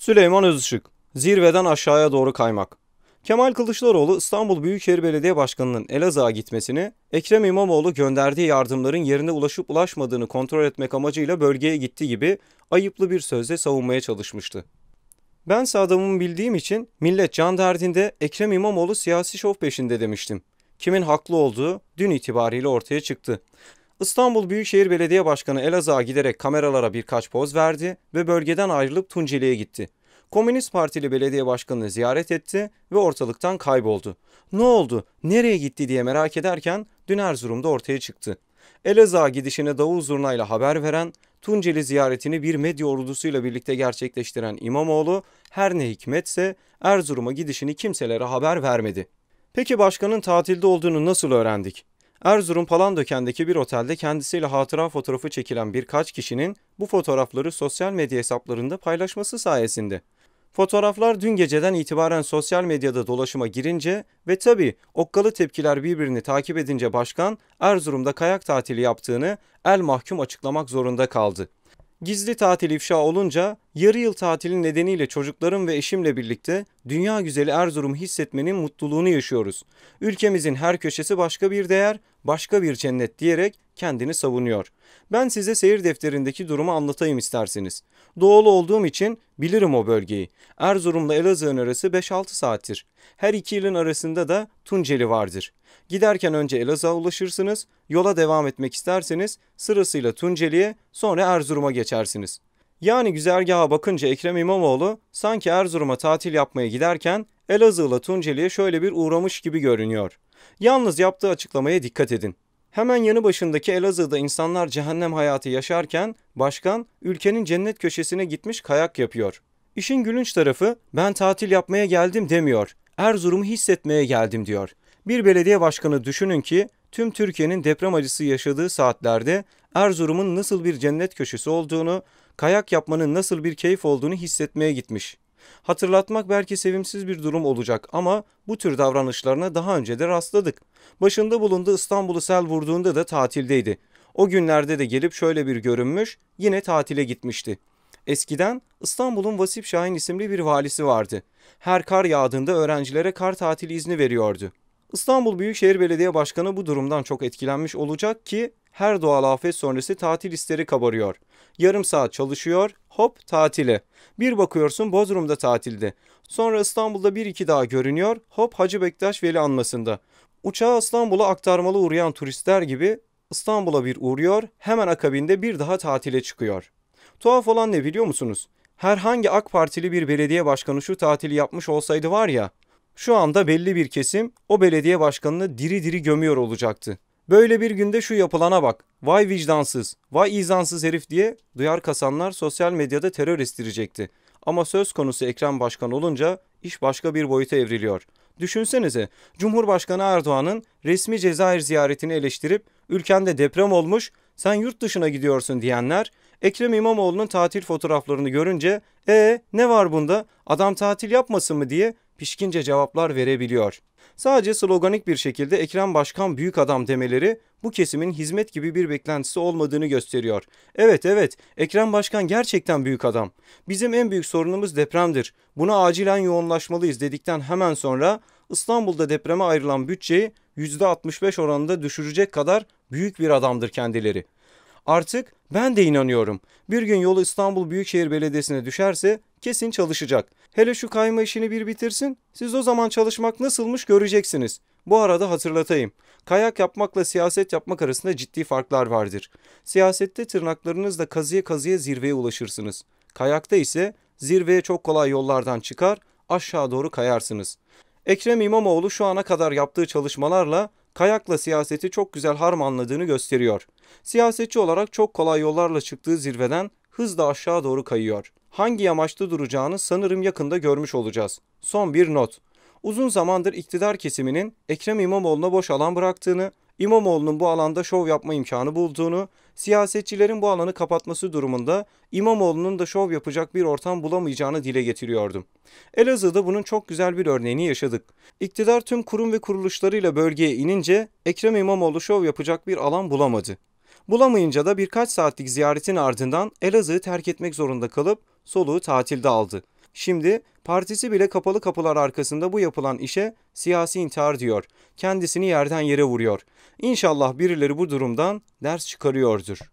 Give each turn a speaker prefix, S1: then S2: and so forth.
S1: Süleyman Özışık, zirveden aşağıya doğru kaymak. Kemal Kılıçdaroğlu İstanbul Büyükşehir Belediye Başkanı'nın Elazığ'a gitmesini, Ekrem İmamoğlu gönderdiği yardımların yerine ulaşıp ulaşmadığını kontrol etmek amacıyla bölgeye gitti gibi ayıplı bir sözle savunmaya çalışmıştı. Ben adamımı bildiğim için millet can derdinde Ekrem İmamoğlu siyasi şov peşinde demiştim. Kimin haklı olduğu dün itibariyle ortaya çıktı. İstanbul Büyükşehir Belediye Başkanı Elazığ'a giderek kameralara birkaç poz verdi ve bölgeden ayrılıp Tunceli'ye gitti. Komünist Partili belediye başkanını ziyaret etti ve ortalıktan kayboldu. Ne oldu, nereye gitti diye merak ederken dün Erzurum'da ortaya çıktı. Elazığ'a gidişine davul zurnayla haber veren, Tunceli ziyaretini bir medya ordusuyla birlikte gerçekleştiren İmamoğlu, her ne hikmetse Erzurum'a gidişini kimselere haber vermedi. Peki başkanın tatilde olduğunu nasıl öğrendik? Erzurum Palandöken'deki bir otelde kendisiyle hatıra fotoğrafı çekilen birkaç kişinin bu fotoğrafları sosyal medya hesaplarında paylaşması sayesinde. Fotoğraflar dün geceden itibaren sosyal medyada dolaşıma girince ve tabi okkalı tepkiler birbirini takip edince başkan Erzurum'da kayak tatili yaptığını el mahkum açıklamak zorunda kaldı. Gizli tatil ifşa olunca yarı yıl tatili nedeniyle çocuklarım ve eşimle birlikte dünya güzeli Erzurum hissetmenin mutluluğunu yaşıyoruz. Ülkemizin her köşesi başka bir değer, başka bir cennet diyerek kendini savunuyor. Ben size seyir defterindeki durumu anlatayım isterseniz. Doğulu olduğum için bilirim o bölgeyi. Erzurum'la Elazığ'ın arası 5-6 saattir. Her iki ilin arasında da Tunceli vardır. Giderken önce Elazığ'a ulaşırsınız, yola devam etmek isterseniz sırasıyla Tunceli'ye sonra Erzurum'a geçersiniz. Yani güzergaha bakınca Ekrem İmamoğlu sanki Erzurum'a tatil yapmaya giderken Elazığ'la Tunceli'ye şöyle bir uğramış gibi görünüyor. Yalnız yaptığı açıklamaya dikkat edin. Hemen yanı başındaki Elazığ'da insanlar cehennem hayatı yaşarken başkan ülkenin cennet köşesine gitmiş kayak yapıyor. İşin gülünç tarafı ben tatil yapmaya geldim demiyor. Erzurum'u hissetmeye geldim diyor. Bir belediye başkanı düşünün ki tüm Türkiye'nin deprem acısı yaşadığı saatlerde Erzurum'un nasıl bir cennet köşesi olduğunu, kayak yapmanın nasıl bir keyif olduğunu hissetmeye gitmiş. Hatırlatmak belki sevimsiz bir durum olacak ama bu tür davranışlarına daha önce de rastladık. Başında bulunduğu İstanbul'u sel vurduğunda da tatildeydi. O günlerde de gelip şöyle bir görünmüş, yine tatile gitmişti. Eskiden İstanbul'un Vasip Şahin isimli bir valisi vardı. Her kar yağdığında öğrencilere kar tatili izni veriyordu. İstanbul Büyükşehir Belediye Başkanı bu durumdan çok etkilenmiş olacak ki her doğal afet sonrası tatil hisleri kabarıyor. Yarım saat çalışıyor, hop tatili. Bir bakıyorsun Bodrum'da tatilde. Sonra İstanbul'da bir iki daha görünüyor, hop Hacı Bektaş Veli anmasında. Uçağı İstanbul'a aktarmalı uğrayan turistler gibi İstanbul'a bir uğruyor, hemen akabinde bir daha tatile çıkıyor. Tuhaf olan ne biliyor musunuz? Herhangi AK Partili bir belediye başkanı şu tatili yapmış olsaydı var ya, şu anda belli bir kesim o belediye başkanını diri diri gömüyor olacaktı. Böyle bir günde şu yapılana bak. Vay vicdansız, vay izansız herif diye duyar kasanlar sosyal medyada terör estirecekti. Ama söz konusu Ekrem Başkan olunca iş başka bir boyuta evriliyor. Düşünsenize Cumhurbaşkanı Erdoğan'ın resmi Cezayir ziyaretini eleştirip ülkende deprem olmuş sen yurt dışına gidiyorsun diyenler Ekrem İmamoğlu'nun tatil fotoğraflarını görünce e ee, ne var bunda adam tatil yapmasın mı diye pişkince cevaplar verebiliyor. Sadece sloganik bir şekilde Ekrem Başkan büyük adam demeleri bu kesimin hizmet gibi bir beklentisi olmadığını gösteriyor. Evet evet Ekrem Başkan gerçekten büyük adam. Bizim en büyük sorunumuz depremdir. Buna acilen yoğunlaşmalıyız dedikten hemen sonra İstanbul'da depreme ayrılan bütçeyi %65 oranında düşürecek kadar büyük bir adamdır kendileri. Artık ben de inanıyorum. Bir gün yolu İstanbul Büyükşehir Belediyesi'ne düşerse kesin çalışacak. Hele şu kayma işini bir bitirsin. Siz o zaman çalışmak nasılmış göreceksiniz. Bu arada hatırlatayım. Kayak yapmakla siyaset yapmak arasında ciddi farklar vardır. Siyasette tırnaklarınızla kazıya kazıya zirveye ulaşırsınız. Kayakta ise zirveye çok kolay yollardan çıkar, aşağı doğru kayarsınız. Ekrem İmamoğlu şu ana kadar yaptığı çalışmalarla kayakla siyaseti çok güzel harmanladığını gösteriyor. Siyasetçi olarak çok kolay yollarla çıktığı zirveden hızla aşağı doğru kayıyor. Hangi yamaçta duracağını sanırım yakında görmüş olacağız. Son bir not. Uzun zamandır iktidar kesiminin Ekrem İmamoğlu'na boş alan bıraktığını, İmamoğlu'nun bu alanda şov yapma imkanı bulduğunu siyasetçilerin bu alanı kapatması durumunda İmamoğlu'nun da şov yapacak bir ortam bulamayacağını dile getiriyordum. Elazığ'da bunun çok güzel bir örneğini yaşadık. İktidar tüm kurum ve kuruluşlarıyla bölgeye inince Ekrem İmamoğlu şov yapacak bir alan bulamadı. Bulamayınca da birkaç saatlik ziyaretin ardından Elazığ'ı terk etmek zorunda kalıp soluğu tatilde aldı. Şimdi Partisi bile kapalı kapılar arkasında bu yapılan işe siyasi intihar diyor. Kendisini yerden yere vuruyor. İnşallah birileri bu durumdan ders çıkarıyordur.